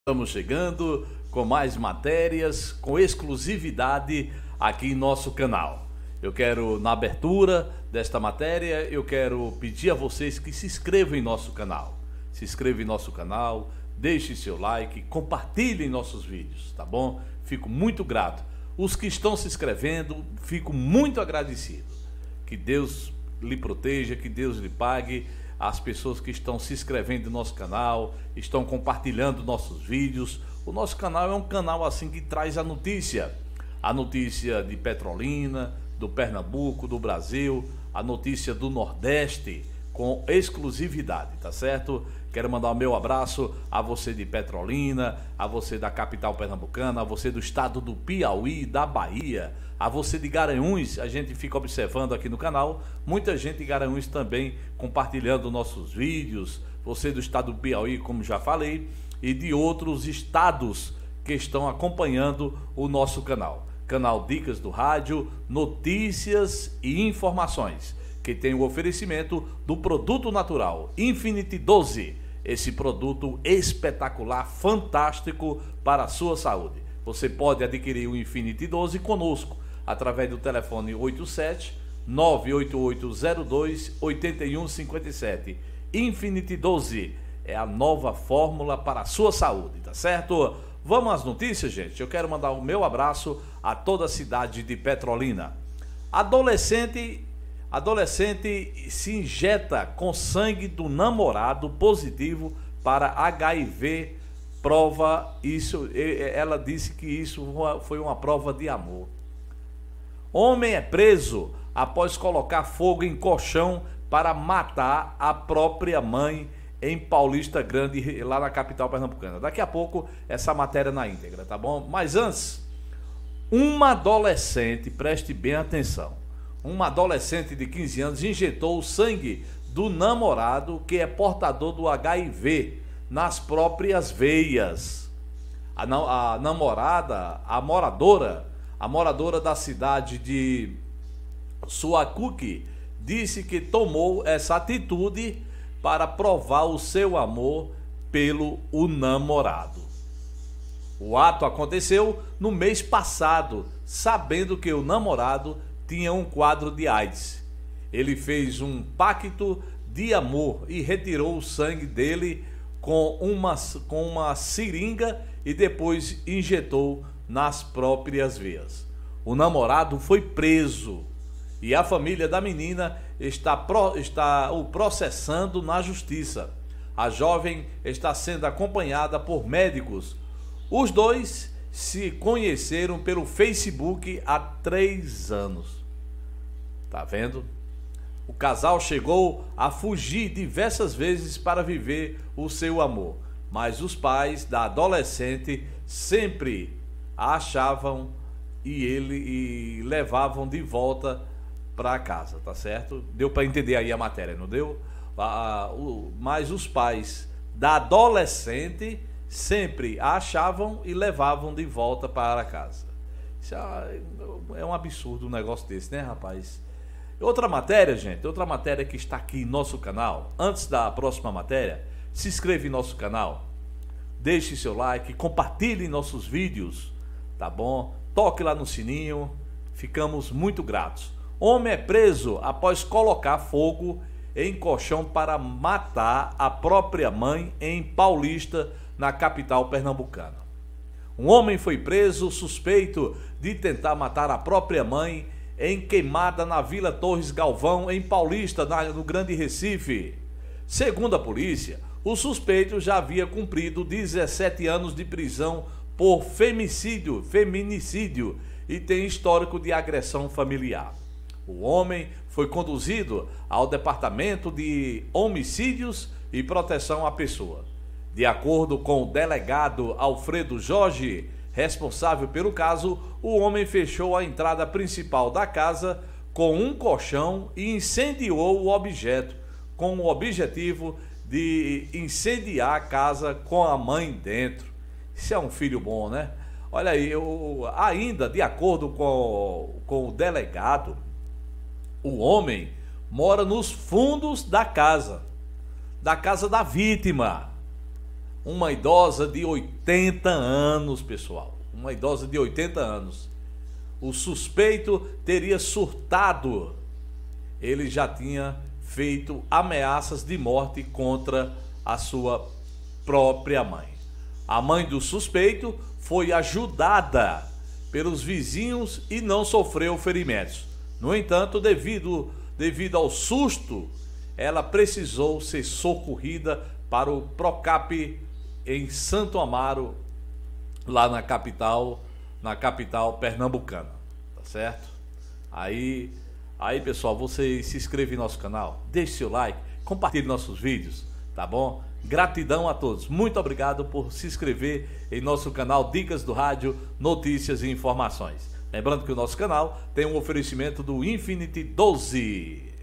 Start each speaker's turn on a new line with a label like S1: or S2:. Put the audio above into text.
S1: Estamos chegando com mais matérias com exclusividade aqui em nosso canal. Eu quero, na abertura desta matéria, eu quero pedir a vocês que se inscrevam em nosso canal. Se inscreva em nosso canal, deixe seu like, compartilhe nossos vídeos, tá bom? Fico muito grato. Os que estão se inscrevendo, fico muito agradecido. Que Deus lhe proteja, que Deus lhe pague. As pessoas que estão se inscrevendo no nosso canal, estão compartilhando nossos vídeos. O nosso canal é um canal assim que traz a notícia. A notícia de Petrolina, do Pernambuco, do Brasil, a notícia do Nordeste com exclusividade, tá certo? Quero mandar o meu abraço a você de Petrolina, a você da capital pernambucana, a você do estado do Piauí, da Bahia, a você de Garanhuns. A gente fica observando aqui no canal, muita gente de Garanhuns também compartilhando nossos vídeos. Você do estado do Piauí, como já falei, e de outros estados que estão acompanhando o nosso canal. Canal Dicas do Rádio, notícias e informações que tem o oferecimento do produto natural Infinity 12. Esse produto espetacular, fantástico para a sua saúde. Você pode adquirir o Infinity 12 conosco através do telefone 87 98802 8157. Infinity 12 é a nova fórmula para a sua saúde, tá certo? Vamos às notícias, gente. Eu quero mandar o meu abraço a toda a cidade de Petrolina. Adolescente Adolescente se injeta com sangue do namorado positivo para HIV. Prova isso. Ela disse que isso foi uma prova de amor. Homem é preso após colocar fogo em colchão para matar a própria mãe em Paulista Grande, lá na capital pernambucana. Daqui a pouco essa matéria na íntegra, tá bom? Mas antes, uma adolescente, preste bem atenção uma adolescente de 15 anos injetou o sangue do namorado, que é portador do HIV, nas próprias veias. A, na a namorada, a moradora, a moradora da cidade de Suacuque, disse que tomou essa atitude para provar o seu amor pelo o namorado. O ato aconteceu no mês passado, sabendo que o namorado tinha um quadro de AIDS. Ele fez um pacto de amor e retirou o sangue dele com uma, com uma seringa e depois injetou nas próprias veias. O namorado foi preso e a família da menina está, pro, está o processando na justiça. A jovem está sendo acompanhada por médicos. Os dois se conheceram pelo Facebook há três anos. Tá vendo? O casal chegou a fugir diversas vezes para viver o seu amor, mas os pais da adolescente sempre a achavam e ele e levavam de volta para casa, tá certo? Deu para entender aí a matéria, não deu? Ah, o, mas os pais da adolescente sempre a achavam e levavam de volta para casa. Isso é, é um absurdo um negócio desse, né, rapaz? Outra matéria, gente, outra matéria que está aqui em nosso canal. Antes da próxima matéria, se inscreva em nosso canal, deixe seu like, compartilhe nossos vídeos, tá bom? Toque lá no sininho, ficamos muito gratos. Homem é preso após colocar fogo em colchão para matar a própria mãe em Paulista na capital pernambucana. Um homem foi preso suspeito de tentar matar a própria mãe em queimada na Vila Torres Galvão, em Paulista, no Grande Recife. Segundo a polícia, o suspeito já havia cumprido 17 anos de prisão por femicídio, feminicídio e tem histórico de agressão familiar. O homem foi conduzido ao Departamento de Homicídios e Proteção à Pessoa. De acordo com o delegado Alfredo Jorge, responsável pelo caso, o homem fechou a entrada principal da casa com um colchão e incendiou o objeto, com o objetivo de incendiar a casa com a mãe dentro. Isso é um filho bom, né? Olha aí, eu, ainda de acordo com, com o delegado, o homem mora nos fundos da casa, da casa da vítima. Uma idosa de 80 anos, pessoal. Uma idosa de 80 anos. O suspeito teria surtado. Ele já tinha feito ameaças de morte contra a sua própria mãe. A mãe do suspeito foi ajudada pelos vizinhos e não sofreu ferimentos. No entanto, devido, devido ao susto, ela precisou ser socorrida para o Procap em Santo Amaro, lá na capital, na capital pernambucana, tá certo? Aí, aí pessoal, você se inscreve em nosso canal, deixe seu like, compartilhe nossos vídeos, tá bom? Gratidão a todos. Muito obrigado por se inscrever em nosso canal Dicas do Rádio, Notícias e Informações. Lembrando que o nosso canal tem um oferecimento do Infinity 12.